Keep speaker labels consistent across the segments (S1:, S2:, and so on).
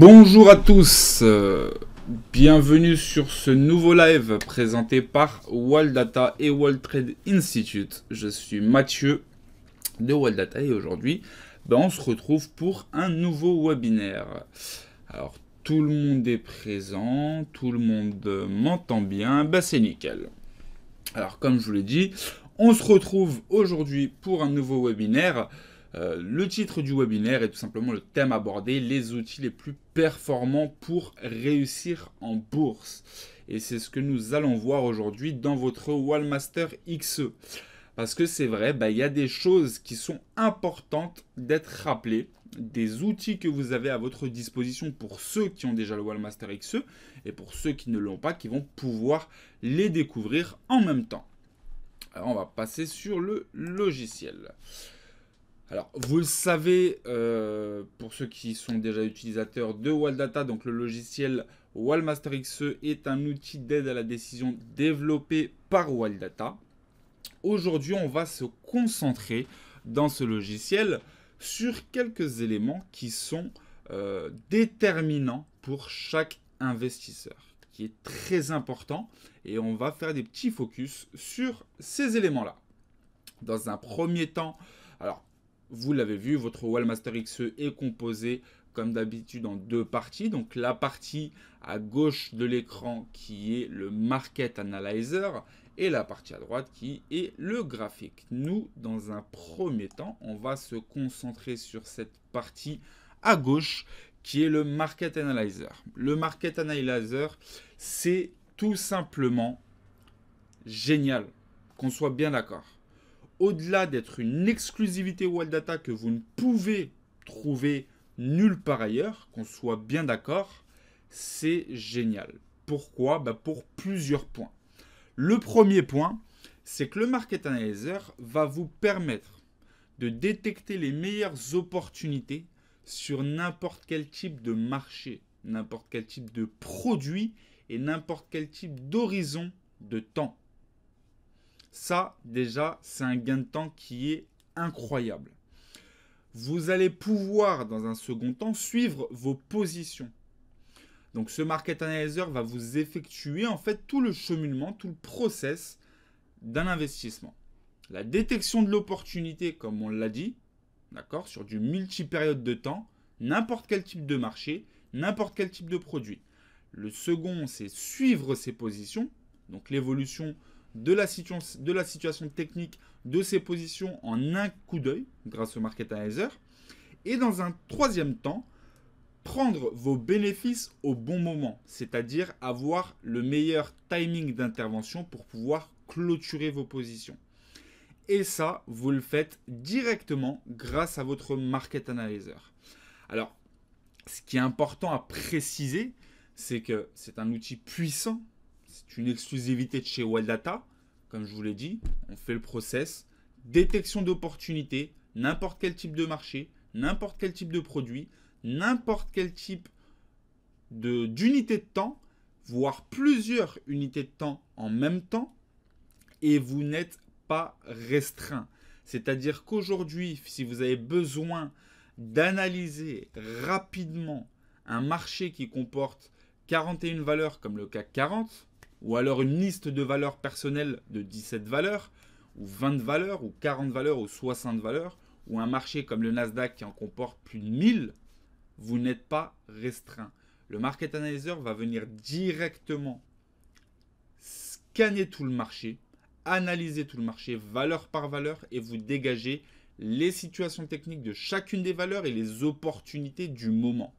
S1: Bonjour à tous, euh, bienvenue sur ce nouveau live présenté par World Data et World Trade Institute. Je suis Mathieu de World Data et aujourd'hui, ben, on se retrouve pour un nouveau webinaire. Alors, tout le monde est présent, tout le monde m'entend bien, ben, c'est nickel. Alors, comme je vous l'ai dit, on se retrouve aujourd'hui pour un nouveau webinaire euh, le titre du webinaire est tout simplement le thème abordé, les outils les plus performants pour réussir en bourse. Et c'est ce que nous allons voir aujourd'hui dans votre Wallmaster XE. Parce que c'est vrai, bah, il y a des choses qui sont importantes d'être rappelées, des outils que vous avez à votre disposition pour ceux qui ont déjà le Wallmaster XE et pour ceux qui ne l'ont pas, qui vont pouvoir les découvrir en même temps. Alors on va passer sur le logiciel. Alors, vous le savez, euh, pour ceux qui sont déjà utilisateurs de Wildata, donc le logiciel Wallmaster XE est un outil d'aide à la décision développé par Wildata. Aujourd'hui, on va se concentrer dans ce logiciel sur quelques éléments qui sont euh, déterminants pour chaque investisseur, qui est très important, et on va faire des petits focus sur ces éléments-là. Dans un premier temps, alors vous l'avez vu, votre Wallmaster XE est composé comme d'habitude en deux parties. Donc la partie à gauche de l'écran qui est le Market Analyzer et la partie à droite qui est le graphique. Nous, dans un premier temps, on va se concentrer sur cette partie à gauche qui est le Market Analyzer. Le Market Analyzer, c'est tout simplement génial, qu'on soit bien d'accord au-delà d'être une exclusivité Wild Data que vous ne pouvez trouver nulle part ailleurs, qu'on soit bien d'accord, c'est génial. Pourquoi bah Pour plusieurs points. Le premier point, c'est que le Market Analyzer va vous permettre de détecter les meilleures opportunités sur n'importe quel type de marché, n'importe quel type de produit et n'importe quel type d'horizon de temps. Ça, déjà, c'est un gain de temps qui est incroyable. Vous allez pouvoir, dans un second temps, suivre vos positions. Donc ce market analyzer va vous effectuer en fait tout le cheminement, tout le process d'un investissement. La détection de l'opportunité, comme on l'a dit, d'accord, sur du multi-période de temps, n'importe quel type de marché, n'importe quel type de produit. Le second, c'est suivre ses positions, donc l'évolution de la, de la situation technique de ses positions en un coup d'œil grâce au market analyzer. Et dans un troisième temps, prendre vos bénéfices au bon moment, c'est-à-dire avoir le meilleur timing d'intervention pour pouvoir clôturer vos positions. Et ça, vous le faites directement grâce à votre market analyzer. Alors, ce qui est important à préciser, c'est que c'est un outil puissant une exclusivité de chez Wildata, comme je vous l'ai dit. On fait le process. Détection d'opportunités, n'importe quel type de marché, n'importe quel type de produit, n'importe quel type d'unité de, de temps, voire plusieurs unités de temps en même temps, et vous n'êtes pas restreint. C'est-à-dire qu'aujourd'hui, si vous avez besoin d'analyser rapidement un marché qui comporte 41 valeurs comme le CAC 40, ou alors une liste de valeurs personnelles de 17 valeurs, ou 20 valeurs, ou 40 valeurs, ou 60 valeurs, ou un marché comme le Nasdaq qui en comporte plus de 1000, vous n'êtes pas restreint. Le market analyzer va venir directement scanner tout le marché, analyser tout le marché valeur par valeur et vous dégager les situations techniques de chacune des valeurs et les opportunités du moment.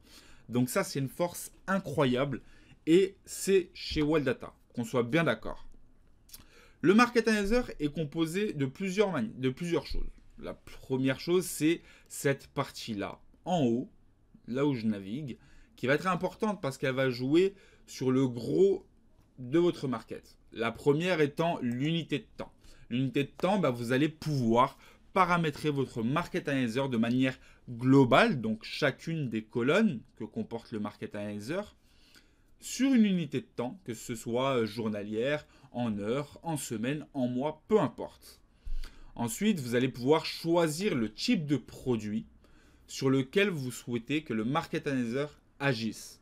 S1: Donc ça, c'est une force incroyable et c'est chez Wall Data qu'on soit bien d'accord. Le market analyzer est composé de plusieurs, de plusieurs choses. La première chose, c'est cette partie-là, en haut, là où je navigue, qui va être importante parce qu'elle va jouer sur le gros de votre market. La première étant l'unité de temps. L'unité de temps, bah, vous allez pouvoir paramétrer votre market analyzer de manière globale, donc chacune des colonnes que comporte le market analyzer, sur une unité de temps, que ce soit euh, journalière, en heure, en semaine, en mois, peu importe. Ensuite, vous allez pouvoir choisir le type de produit sur lequel vous souhaitez que le market analyzer agisse.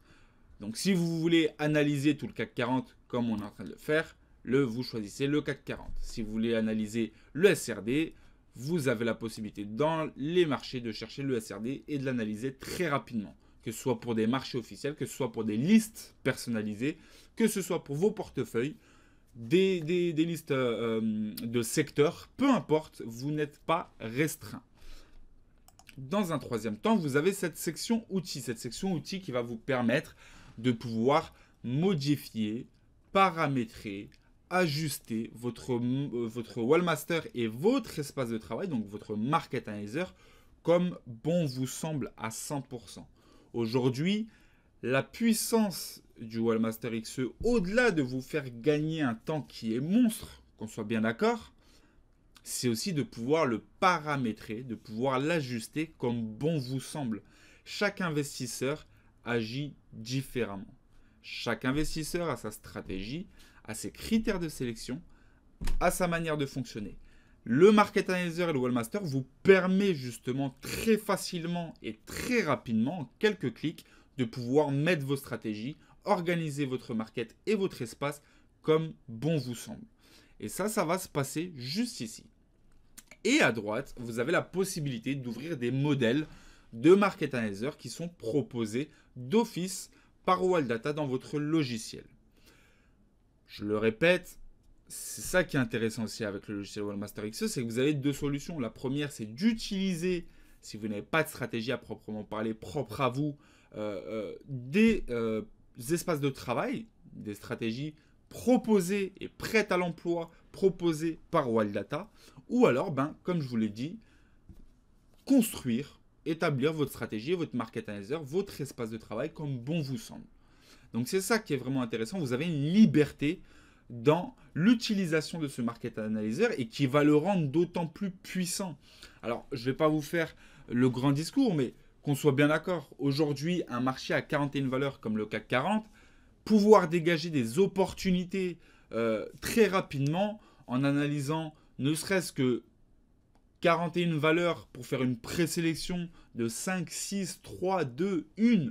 S1: Donc si vous voulez analyser tout le CAC 40 comme on est en train de le faire, le, vous choisissez le CAC 40. Si vous voulez analyser le SRD, vous avez la possibilité dans les marchés de chercher le SRD et de l'analyser très rapidement que ce soit pour des marchés officiels, que ce soit pour des listes personnalisées, que ce soit pour vos portefeuilles, des, listes euh, de secteurs, peu importe, vous n'êtes pas restreint. Dans un troisième temps, vous avez cette section outils, cette section outils qui va vous permettre de pouvoir modifier, paramétrer, ajuster votre, votre Wallmaster et votre espace de travail, donc votre Market Analyzer, comme bon vous semble à 100%. Aujourd'hui, la puissance du Wallmaster XE, au-delà de vous faire gagner un temps qui est monstre, qu'on soit bien d'accord, c'est aussi de pouvoir le paramétrer, de pouvoir l'ajuster comme bon vous semble. Chaque investisseur agit différemment. Chaque investisseur a sa stratégie, a ses critères de sélection, a sa manière de fonctionner. Le Market Analyzer et le Wallmaster vous permet justement très facilement et très rapidement, en quelques clics, de pouvoir mettre vos stratégies, organiser votre market et votre espace comme bon vous semble. Et ça, ça va se passer juste ici. Et à droite, vous avez la possibilité d'ouvrir des modèles de Market Analyzer qui sont proposés d'office par Data dans votre logiciel. Je le répète, c'est ça qui est intéressant aussi avec le logiciel WallMaster XE, c'est que vous avez deux solutions. La première, c'est d'utiliser, si vous n'avez pas de stratégie à proprement parler, propre à vous, euh, euh, des euh, espaces de travail, des stratégies proposées et prêtes à l'emploi, proposées par Wild Data. Ou alors, ben, comme je vous l'ai dit, construire, établir votre stratégie, votre market analyzer, votre espace de travail comme bon vous semble. Donc c'est ça qui est vraiment intéressant. Vous avez une liberté dans l'utilisation de ce market analyzer et qui va le rendre d'autant plus puissant. Alors, je ne vais pas vous faire le grand discours, mais qu'on soit bien d'accord, aujourd'hui, un marché à 41 valeurs comme le CAC 40, pouvoir dégager des opportunités euh, très rapidement en analysant ne serait-ce que 41 valeurs pour faire une présélection de 5, 6, 3, 2, 1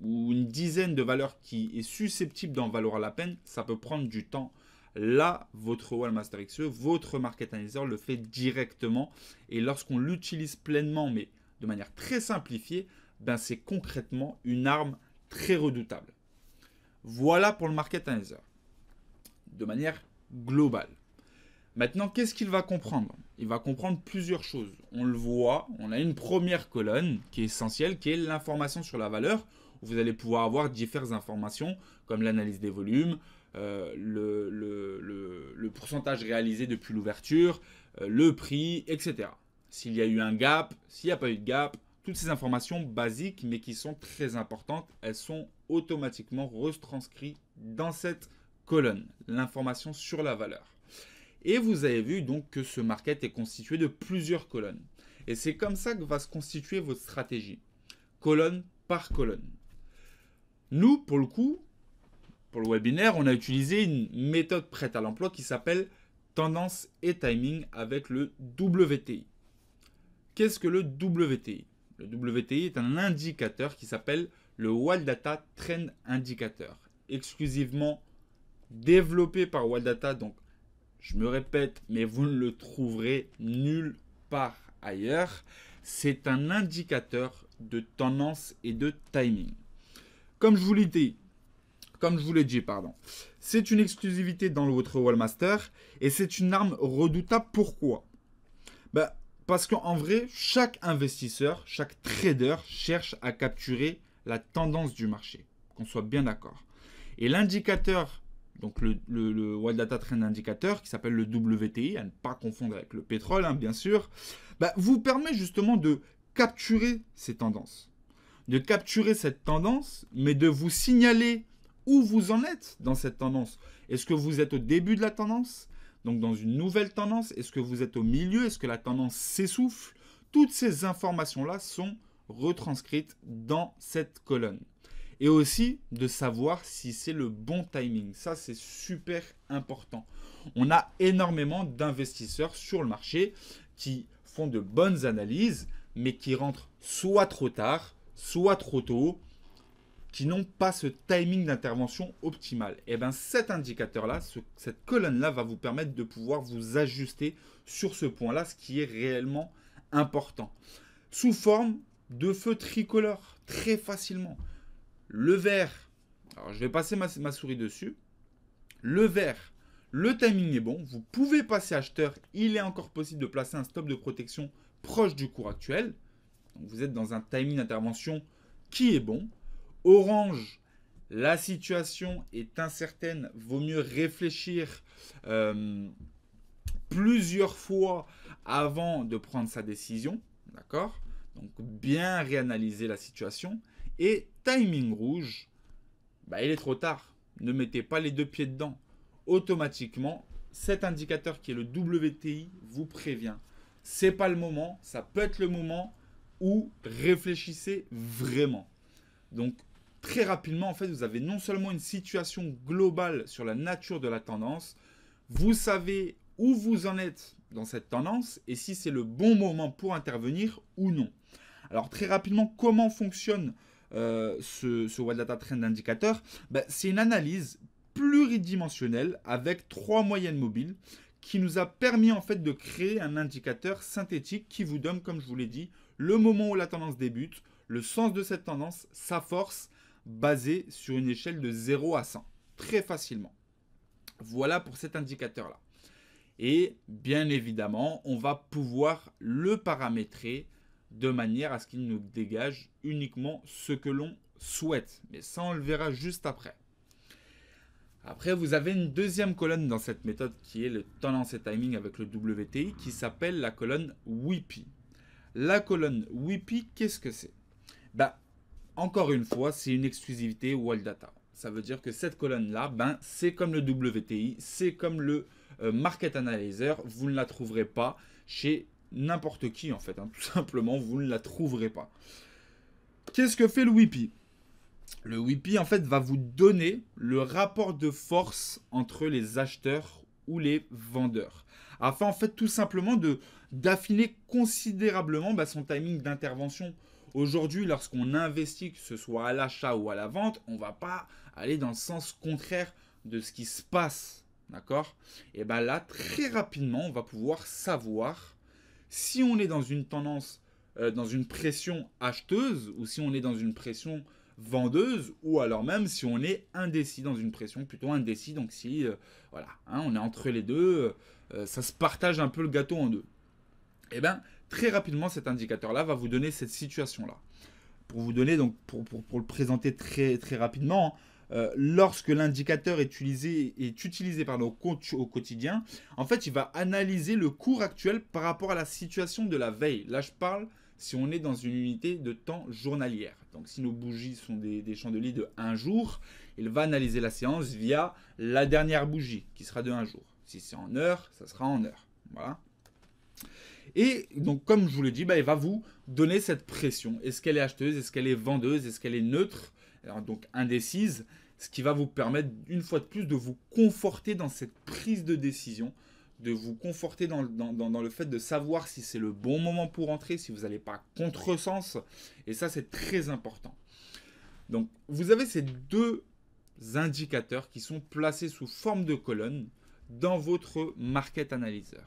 S1: ou une dizaine de valeurs qui est susceptible d'en valoir la peine, ça peut prendre du temps Là, votre Wallmaster XE, votre Market Analyzer le fait directement. Et lorsqu'on l'utilise pleinement, mais de manière très simplifiée, ben c'est concrètement une arme très redoutable. Voilà pour le Market Analyzer. De manière globale. Maintenant, qu'est-ce qu'il va comprendre Il va comprendre plusieurs choses. On le voit, on a une première colonne qui est essentielle, qui est l'information sur la valeur. vous allez pouvoir avoir différentes informations, comme l'analyse des volumes, euh, le, le, le, pourcentage réalisé depuis l'ouverture, euh, le prix, etc. S'il y a eu un gap, s'il n'y a pas eu de gap, toutes ces informations basiques mais qui sont très importantes, elles sont automatiquement retranscrites dans cette colonne, l'information sur la valeur. Et vous avez vu donc que ce market est constitué de plusieurs colonnes. Et c'est comme ça que va se constituer votre stratégie, colonne par colonne. Nous, pour le coup, pour le webinaire, on a utilisé une méthode prête à l'emploi qui s'appelle tendance et timing avec le WTI. Qu'est-ce que le WTI Le WTI est un indicateur qui s'appelle le Data Trend Indicator, exclusivement développé par Data. Donc, je me répète, mais vous ne le trouverez nulle part ailleurs. C'est un indicateur de tendance et de timing. Comme je vous l'ai dit, comme je vous l'ai dit, pardon. C'est une exclusivité dans votre Wallmaster et c'est une arme redoutable. Pourquoi ben, Parce qu'en vrai, chaque investisseur, chaque trader cherche à capturer la tendance du marché. Qu'on soit bien d'accord. Et l'indicateur, donc le, Wall Data Trend Indicator, qui s'appelle le WTI, à ne pas confondre avec le pétrole, hein, bien sûr, ben, vous permet justement de capturer ces tendances. De capturer cette tendance, mais de vous signaler où vous en êtes dans cette tendance. Est-ce que vous êtes au début de la tendance donc dans une nouvelle tendance Est-ce que vous êtes au milieu Est-ce que la tendance s'essouffle Toutes ces informations-là sont retranscrites dans cette colonne. Et aussi de savoir si c'est le bon timing. Ça, c'est super important. On a énormément d'investisseurs sur le marché qui font de bonnes analyses, mais qui rentrent soit trop tard, soit trop tôt, qui n'ont pas ce timing d'intervention optimal. Et eh bien cet indicateur-là, cette colonne-là va vous permettre de pouvoir vous ajuster sur ce point-là, ce qui est réellement important. Sous forme de feu tricolore, très facilement. Le vert, alors je vais passer ma, ma souris dessus. Le vert, le timing est bon, vous pouvez passer acheteur, il est encore possible de placer un stop de protection proche du cours actuel. Donc vous êtes dans un timing d'intervention qui est bon. Orange, la situation est incertaine, vaut mieux réfléchir euh, plusieurs fois avant de prendre sa décision, d'accord Donc bien réanalyser la situation. Et timing rouge, bah, il est trop tard, ne mettez pas les deux pieds dedans. Automatiquement, cet indicateur qui est le WTI vous prévient. C'est pas le moment, ça peut être le moment où réfléchissez vraiment. Donc très rapidement, en fait, vous avez non seulement une situation globale sur la nature de la tendance, vous savez où vous en êtes dans cette tendance et si c'est le bon moment pour intervenir ou non. Alors très rapidement, comment fonctionne euh, ce, web Data Trend Indicator ben, C'est une analyse pluridimensionnelle avec trois moyennes mobiles qui nous a permis en fait de créer un indicateur synthétique qui vous donne, comme je vous l'ai dit, le moment où la tendance débute, le sens de cette tendance, sa force, basé sur une échelle de 0 à 100, très facilement. Voilà pour cet indicateur-là. Et bien évidemment, on va pouvoir le paramétrer de manière à ce qu'il nous dégage uniquement ce que l'on souhaite. Mais ça, on le verra juste après. Après, vous avez une deuxième colonne dans cette méthode qui est le tendance et timing avec le WTI qui s'appelle la colonne WIPI. La colonne WIPI, qu'est-ce que c'est ben, encore une fois, c'est une exclusivité Wall Data. Ça veut dire que cette colonne-là, ben, c'est comme le WTI, c'est comme le euh, Market Analyzer. Vous ne la trouverez pas chez n'importe qui, en fait. Hein. Tout simplement, vous ne la trouverez pas. Qu'est-ce que fait le WIPI Le WIPI, en fait, va vous donner le rapport de force entre les acheteurs ou les vendeurs. Afin, en fait, tout simplement d'affiner considérablement bah, son timing d'intervention Aujourd'hui, lorsqu'on investit, que ce soit à l'achat ou à la vente, on va pas aller dans le sens contraire de ce qui se passe. D'accord Et bien là, très rapidement, on va pouvoir savoir si on est dans une tendance, euh, dans une pression acheteuse ou si on est dans une pression vendeuse ou alors même si on est indécis, dans une pression plutôt indécis. Donc si, euh, voilà, hein, on est entre les deux, euh, ça se partage un peu le gâteau en deux. Et eh bien Très rapidement, cet indicateur-là va vous donner cette situation-là. Pour vous donner, donc, pour, le présenter très, très rapidement, euh, lorsque l'indicateur est utilisé, est utilisé nos au, au, quotidien, en fait, il va analyser le cours actuel par rapport à la situation de la veille. Là, je parle si on est dans une unité de temps journalière. Donc, si nos bougies sont des, des chandeliers de un jour, il va analyser la séance via la dernière bougie, qui sera de un jour. Si c'est en heure, ça sera en heure. Voilà. Et donc, comme je vous l'ai dit, bah, elle va vous donner cette pression. Est-ce qu'elle est acheteuse Est-ce qu'elle est vendeuse Est-ce qu'elle est neutre Alors, Donc indécise. Ce qui va vous permettre, une fois de plus, de vous conforter dans cette prise de décision, de vous conforter dans, dans, dans le fait de savoir si c'est le bon moment pour entrer, si vous n'allez pas contresens. Et ça, c'est très important. Donc, vous avez ces deux indicateurs qui sont placés sous forme de colonne dans votre market analyzer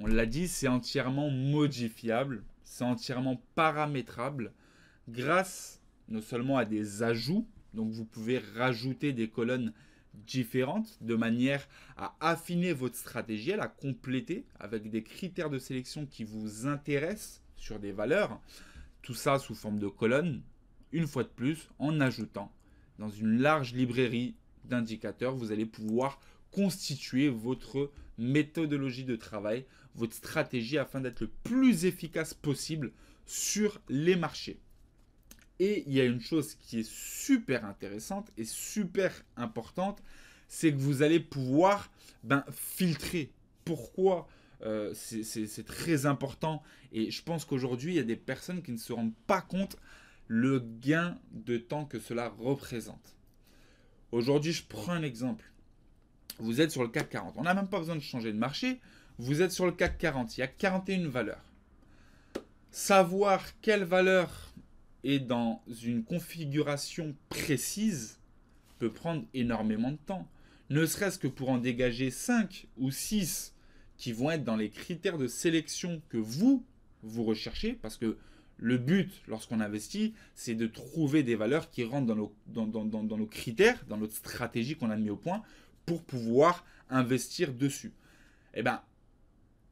S1: on l'a dit, c'est entièrement modifiable, c'est entièrement paramétrable grâce non seulement à des ajouts, donc vous pouvez rajouter des colonnes différentes de manière à affiner votre stratégie, à la compléter avec des critères de sélection qui vous intéressent sur des valeurs, tout ça sous forme de colonnes, une fois de plus en ajoutant dans une large librairie d'indicateurs, vous allez pouvoir constituer votre méthodologie de travail, votre stratégie afin d'être le plus efficace possible sur les marchés. Et il y a une chose qui est super intéressante et super importante, c'est que vous allez pouvoir ben, filtrer. Pourquoi euh, c'est très important Et je pense qu'aujourd'hui, il y a des personnes qui ne se rendent pas compte le gain de temps que cela représente. Aujourd'hui, je prends un exemple vous êtes sur le CAC 40. On n'a même pas besoin de changer de marché. Vous êtes sur le CAC 40. Il y a 41 valeurs. Savoir quelle valeur est dans une configuration précise peut prendre énormément de temps. Ne serait-ce que pour en dégager 5 ou 6 qui vont être dans les critères de sélection que vous, vous recherchez. Parce que le but, lorsqu'on investit, c'est de trouver des valeurs qui rentrent dans nos, dans, dans nos critères, dans notre stratégie qu'on a mis au point pour pouvoir investir dessus. Et eh ben,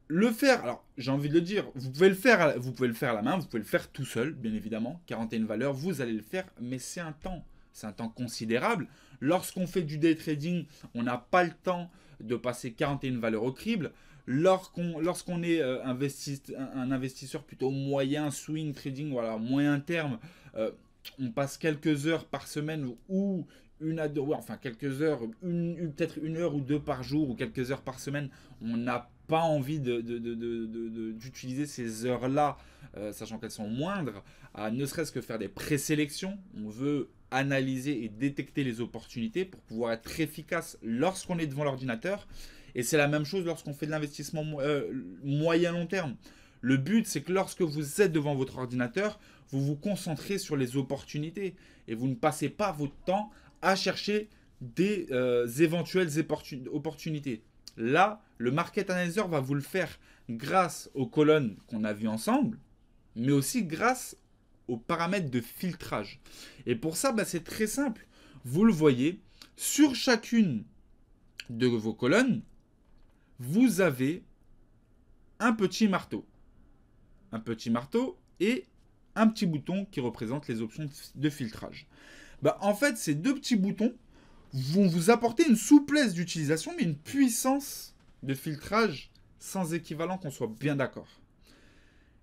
S1: le faire, alors j'ai envie de le dire, vous pouvez le faire, vous pouvez le faire à la main, vous pouvez le faire tout seul, bien évidemment. 41 valeurs, vous allez le faire, mais c'est un temps, c'est un temps considérable. Lorsqu'on fait du day trading, on n'a pas le temps de passer 41 valeurs au crible. Lorsqu'on lorsqu'on est euh, un, investisseur plutôt moyen, swing trading, voilà, moyen terme, euh, on passe quelques heures par semaine ou une à deux, enfin quelques heures, peut-être une heure ou deux par jour ou quelques heures par semaine, on n'a pas envie d'utiliser ces heures-là, euh, sachant qu'elles sont moindres, à ne serait-ce que faire des présélections. On veut analyser et détecter les opportunités pour pouvoir être efficace lorsqu'on est devant l'ordinateur. Et c'est la même chose lorsqu'on fait de l'investissement euh, moyen-long terme. Le but, c'est que lorsque vous êtes devant votre ordinateur, vous vous concentrez sur les opportunités et vous ne passez pas votre temps à chercher des euh, éventuelles opportunités. Là, le market analyzer va vous le faire grâce aux colonnes qu'on a vues ensemble, mais aussi grâce aux paramètres de filtrage. Et pour ça, bah, c'est très simple. Vous le voyez, sur chacune de vos colonnes, vous avez un petit marteau. Un petit marteau et un petit bouton qui représente les options de filtrage. Bah, en fait, ces deux petits boutons vont vous apporter une souplesse d'utilisation, mais une puissance de filtrage sans équivalent, qu'on soit bien d'accord.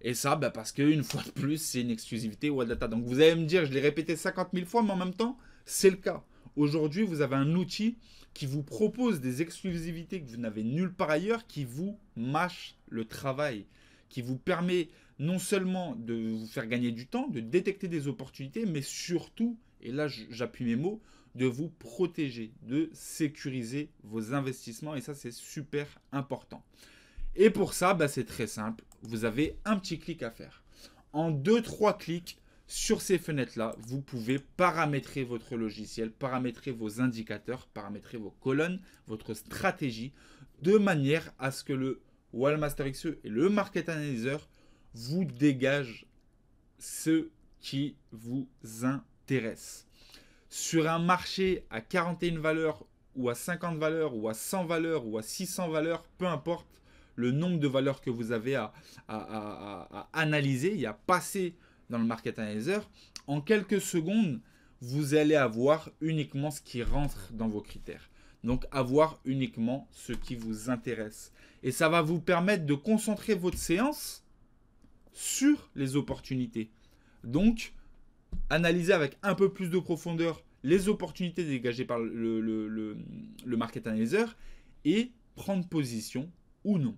S1: Et ça, bah, parce qu'une fois de plus, c'est une exclusivité Data. Donc vous allez me dire, je l'ai répété 50 000 fois, mais en même temps, c'est le cas. Aujourd'hui, vous avez un outil qui vous propose des exclusivités que vous n'avez nulle part ailleurs, qui vous mâche le travail, qui vous permet non seulement de vous faire gagner du temps, de détecter des opportunités, mais surtout et là j'appuie mes mots, de vous protéger, de sécuriser vos investissements, et ça c'est super important. Et pour ça, bah, c'est très simple, vous avez un petit clic à faire. En deux, trois clics, sur ces fenêtres-là, vous pouvez paramétrer votre logiciel, paramétrer vos indicateurs, paramétrer vos colonnes, votre stratégie, de manière à ce que le Wallmaster XE et le Market Analyzer vous dégagent ce qui vous intéresse sur un marché à 41 valeurs ou à 50 valeurs ou à 100 valeurs ou à 600 valeurs, peu importe le nombre de valeurs que vous avez à, analyser et à passer dans le market analyzer, en quelques secondes, vous allez avoir uniquement ce qui rentre dans vos critères. Donc avoir uniquement ce qui vous intéresse. Et ça va vous permettre de concentrer votre séance sur les opportunités. Donc analyser avec un peu plus de profondeur les opportunités dégagées par le, market analyzer et prendre position ou non.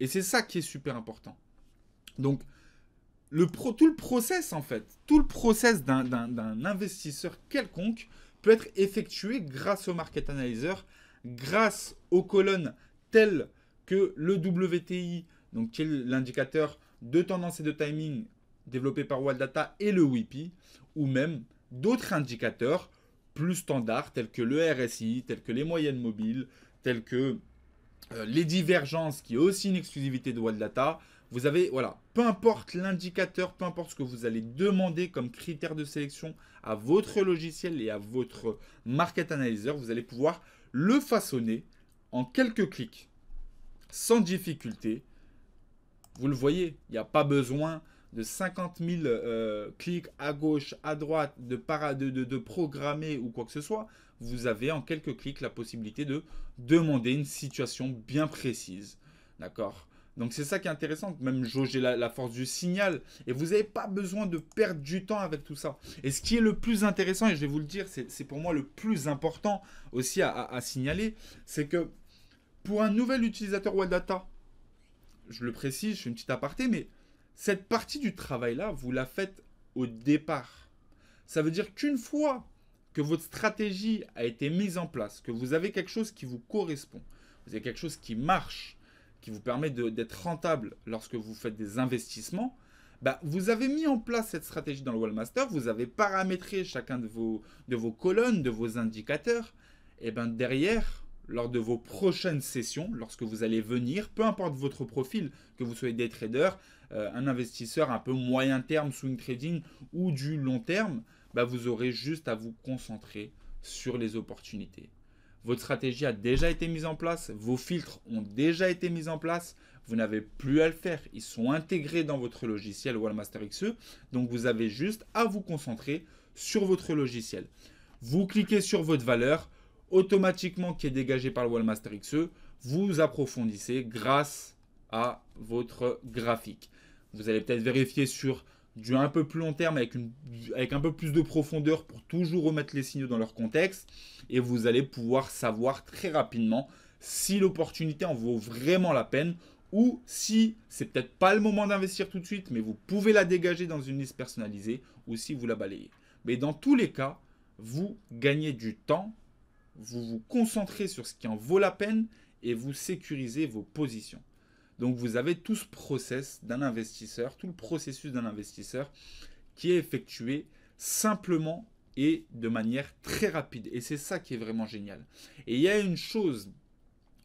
S1: Et c'est ça qui est super important. Donc, tout le process, en fait, tout le process d'un investisseur quelconque peut être effectué grâce au market analyzer, grâce aux colonnes telles que le WTI, donc qui est l'indicateur de tendance et de timing développé par Wall Data, et le WIPI, ou même d'autres indicateurs plus standards tels que le RSI, tels que les moyennes mobiles, tels que euh, les divergences qui est aussi une exclusivité de Wall Data. Vous avez, voilà, peu importe l'indicateur, peu importe ce que vous allez demander comme critère de sélection à votre logiciel et à votre market analyzer, vous allez pouvoir le façonner en quelques clics, sans difficulté. Vous le voyez, il n'y a pas besoin de 50 000 euh, clics à gauche, à droite, de, de, programmer ou quoi que ce soit, vous avez en quelques clics la possibilité de demander une situation bien précise. D'accord donc c'est ça qui est intéressant, même jauger la, force du signal. Et vous n'avez pas besoin de perdre du temps avec tout ça. Et ce qui est le plus intéressant, et je vais vous le dire, c'est pour moi le plus important aussi à, signaler, c'est que pour un nouvel utilisateur Wildata, je le précise, je fais une petite aparté, mais cette partie du travail-là, vous la faites au départ. Ça veut dire qu'une fois que votre stratégie a été mise en place, que vous avez quelque chose qui vous correspond, vous avez quelque chose qui marche, qui vous permet d'être rentable lorsque vous faites des investissements, bah, vous avez mis en place cette stratégie dans le Wallmaster, vous avez paramétré chacun de vos, de vos colonnes, de vos indicateurs, et bien derrière, lors de vos prochaines sessions, lorsque vous allez venir, peu importe votre profil, que vous soyez des traders, euh, un investisseur un peu moyen terme, swing trading ou du long terme, bah, vous aurez juste à vous concentrer sur les opportunités. Votre stratégie a déjà été mise en place, vos filtres ont déjà été mis en place, vous n'avez plus à le faire, ils sont intégrés dans votre logiciel Wallmaster XE, donc vous avez juste à vous concentrer sur votre logiciel. Vous cliquez sur votre valeur, automatiquement qui est dégagée par le Wallmaster XE, vous approfondissez grâce à votre graphique. Vous allez peut-être vérifier sur du un peu plus long terme avec, une, avec un peu plus de profondeur pour toujours remettre les signaux dans leur contexte. Et vous allez pouvoir savoir très rapidement si l'opportunité en vaut vraiment la peine ou si c'est peut-être pas le moment d'investir tout de suite, mais vous pouvez la dégager dans une liste personnalisée ou si vous la balayez. Mais dans tous les cas, vous gagnez du temps, vous vous concentrez sur ce qui en vaut la peine et vous sécurisez vos positions. Donc vous avez tout ce process d'un investisseur, tout le processus d'un investisseur qui est effectué simplement et de manière très rapide. Et c'est ça qui est vraiment génial. Et il y a une chose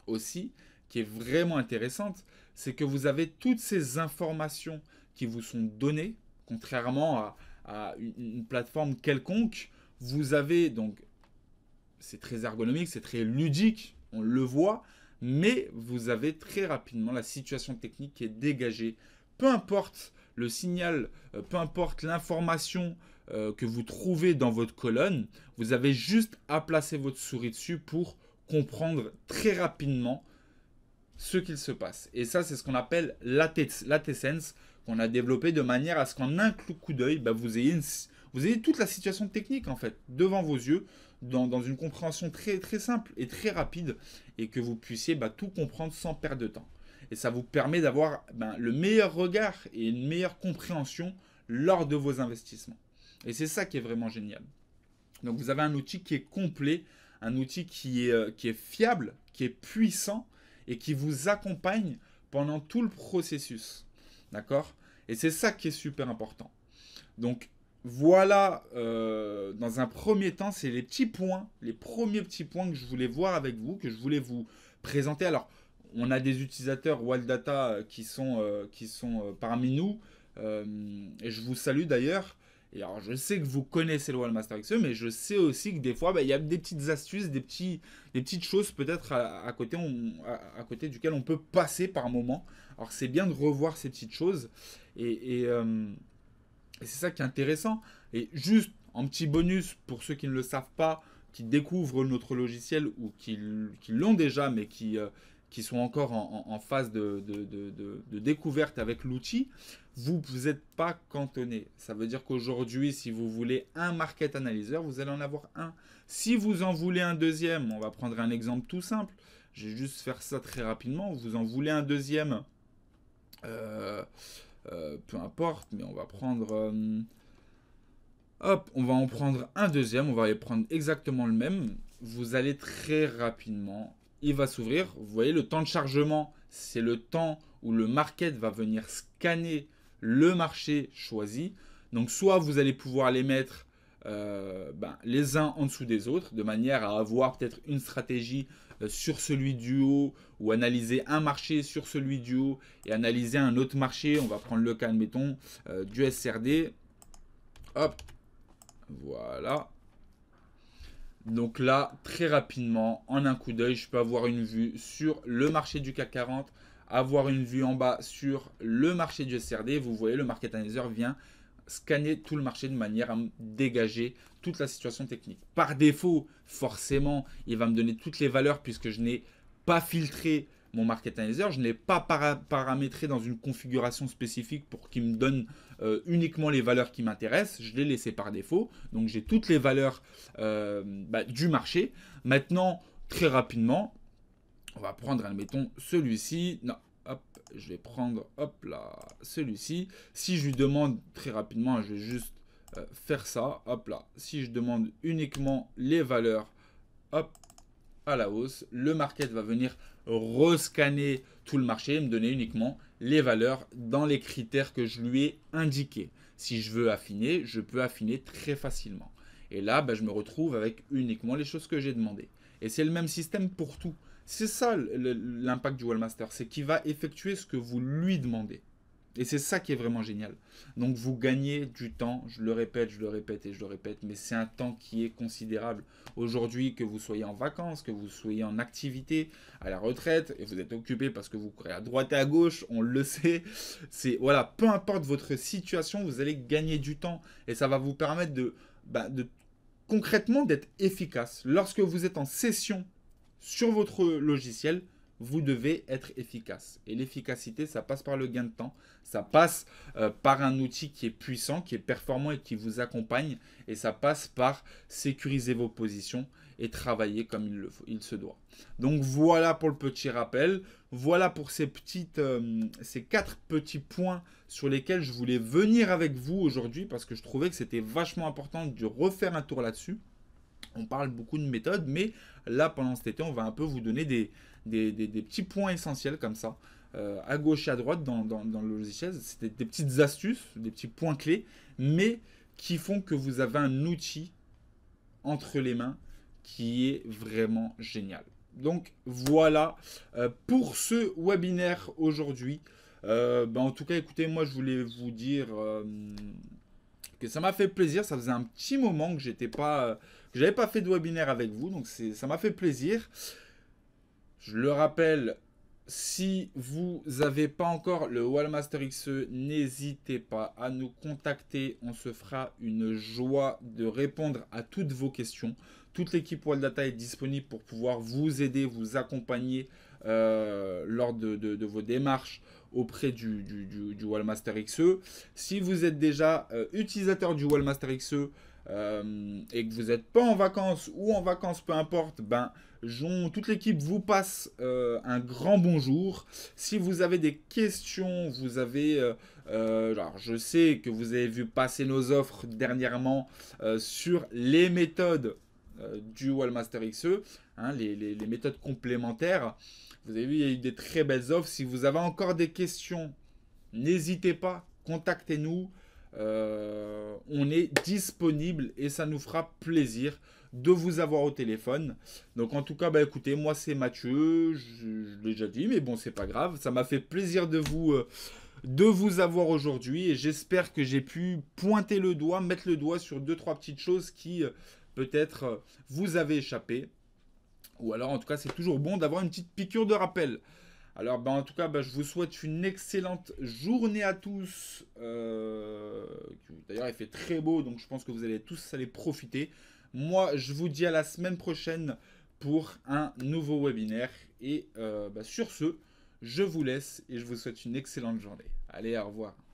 S1: aussi qui est vraiment intéressante, c'est que vous avez toutes ces informations qui vous sont données, contrairement à, une plateforme quelconque. Vous avez donc, c'est très ergonomique, c'est très ludique, on le voit, mais vous avez très rapidement la situation technique qui est dégagée. Peu importe le signal, euh, peu importe l'information euh, que vous trouvez dans votre colonne, vous avez juste à placer votre souris dessus pour comprendre très rapidement ce qu'il se passe. Et ça, c'est ce qu'on appelle l'ATSense, qu'on a développé de manière à ce qu'en un coup d'œil, bah, vous, ayez vous ayez toute la situation technique en fait devant vos yeux dans, une compréhension très, très simple et très rapide et que vous puissiez bah, tout comprendre sans perdre de temps. Et ça vous permet d'avoir ben, le meilleur regard et une meilleure compréhension lors de vos investissements. Et c'est ça qui est vraiment génial. Donc vous avez un outil qui est complet, un outil qui est, euh, qui est fiable, qui est puissant et qui vous accompagne pendant tout le processus. D'accord Et c'est ça qui est super important. Donc voilà, euh, dans un premier temps, c'est les petits points, les premiers petits points que je voulais voir avec vous, que je voulais vous présenter. Alors, on a des utilisateurs Wild euh, qui sont, euh, qui sont parmi nous, et je vous salue d'ailleurs. Et alors, je sais que vous connaissez le Master XE, mais je sais aussi que des fois, bah, il y a des petites astuces, des, petits, des petites choses peut-être à, côté, à, côté duquel on peut passer par moment. Alors, c'est bien de revoir ces petites choses. Et, et c'est ça qui est intéressant. Et juste en petit bonus pour ceux qui ne le savent pas, qui découvrent notre logiciel ou qui, l'ont déjà mais qui, euh, sont encore en, phase de, découverte avec l'outil, vous n'êtes pas cantonné. Ça veut dire qu'aujourd'hui, si vous voulez un market analyzer, vous allez en avoir un. Si vous en voulez un deuxième, on va prendre un exemple tout simple. Je vais juste faire ça très rapidement. Vous en voulez un deuxième. Euh, euh, peu importe, mais on va prendre... Euh, hop, on va en prendre un deuxième, on va y prendre exactement le même. Vous allez très rapidement, il va s'ouvrir. Vous voyez, le temps de chargement, c'est le temps où le market va venir scanner le marché choisi. Donc soit vous allez pouvoir les mettre euh, ben, les uns en dessous des autres, de manière à avoir peut-être une stratégie euh, sur celui du haut, ou analyser un marché sur celui du haut, et analyser un autre marché, on va prendre le cas, admettons, euh, du SRD. Hop, voilà. Donc là, très rapidement, en un coup d'œil, je peux avoir une vue sur le marché du CAC 40, avoir une vue en bas sur le marché du SRD. Vous voyez, le market analyzer vient scanner tout le marché de manière à me dégager toute la situation technique. Par défaut, forcément, il va me donner toutes les valeurs puisque je n'ai pas filtré mon market analyzer, je n'ai pas paramétré dans une configuration spécifique pour qu'il me donne euh, uniquement les valeurs qui m'intéressent, je l'ai laissé par défaut, donc j'ai toutes les valeurs euh, bah, du marché. Maintenant, très rapidement, on va prendre, admettons, celui-ci. Non, je vais prendre, hop là, celui-ci. Si je lui demande très rapidement, je vais juste euh, faire ça, hop là. Si je demande uniquement les valeurs, hop, à la hausse, le market va venir rescanner tout le marché et me donner uniquement les valeurs dans les critères que je lui ai indiqués. Si je veux affiner, je peux affiner très facilement. Et là, bah, je me retrouve avec uniquement les choses que j'ai demandées. Et c'est le même système pour tout. C'est ça l'impact du wallmaster c'est qu'il va effectuer ce que vous lui demandez. Et c'est ça qui est vraiment génial. Donc vous gagnez du temps, je le répète, je le répète et je le répète, mais c'est un temps qui est considérable. Aujourd'hui, que vous soyez en vacances, que vous soyez en activité, à la retraite, et vous êtes occupé parce que vous courez à droite et à gauche, on le sait. C'est voilà, peu importe votre situation, vous allez gagner du temps et ça va vous permettre de, bah, de concrètement d'être efficace. Lorsque vous êtes en session sur votre logiciel, vous devez être efficace. Et l'efficacité, ça passe par le gain de temps, ça passe euh, par un outil qui est puissant, qui est performant et qui vous accompagne, et ça passe par sécuriser vos positions et travailler comme il, le faut, il se doit. Donc voilà pour le petit rappel, voilà pour ces, petites, euh, ces quatre petits points sur lesquels je voulais venir avec vous aujourd'hui parce que je trouvais que c'était vachement important de refaire un tour là-dessus on parle beaucoup de méthodes, mais là, pendant cet été, on va un peu vous donner des, petits points essentiels comme ça, euh, à gauche et à droite dans, le logiciel. C'est des, petites astuces, des petits points clés, mais qui font que vous avez un outil entre les mains qui est vraiment génial. Donc voilà euh, pour ce webinaire aujourd'hui. Euh, ben, en tout cas, écoutez, moi je voulais vous dire que ça m'a fait plaisir. Ça faisait un petit moment que j'étais pas, euh, j'avais pas fait de webinaire avec vous, donc ça m'a fait plaisir. Je le rappelle, si vous n'avez pas encore le Wallmaster XE, n'hésitez pas à nous contacter. On se fera une joie de répondre à toutes vos questions. Toute l'équipe Data est disponible pour pouvoir vous aider, vous accompagner euh, lors de, vos démarches, auprès du, du, du, Wallmaster XE. Si vous êtes déjà euh, utilisateur du Wallmaster XE euh, et que vous n'êtes pas en vacances ou en vacances, peu importe, ben, toute l'équipe vous passe euh, un grand bonjour. Si vous avez des questions, vous avez... alors je sais que vous avez vu passer nos offres dernièrement sur les méthodes du Wallmaster XE. Hein, les, méthodes complémentaires. Vous avez vu, il y a eu des très belles offres. Si vous avez encore des questions, n'hésitez pas, contactez-nous. Euh, on est disponible et ça nous fera plaisir de vous avoir au téléphone. Donc en tout cas, bah écoutez, moi c'est Mathieu, je, l'ai déjà dit, mais bon c'est pas grave. Ça m'a fait plaisir de vous, euh, de vous avoir aujourd'hui et j'espère que j'ai pu pointer le doigt, mettre le doigt sur deux trois petites choses qui euh, peut-être vous avez échappé. Ou alors, en tout cas, c'est toujours bon d'avoir une petite piqûre de rappel. Alors, ben, en tout cas, ben, je vous souhaite une excellente journée à tous. Euh, d'ailleurs, il fait très beau, donc je pense que vous allez tous aller profiter. Moi, je vous dis à la semaine prochaine pour un nouveau webinaire. Et euh, ben, sur ce, je vous laisse et je vous souhaite une excellente journée. Allez, au revoir.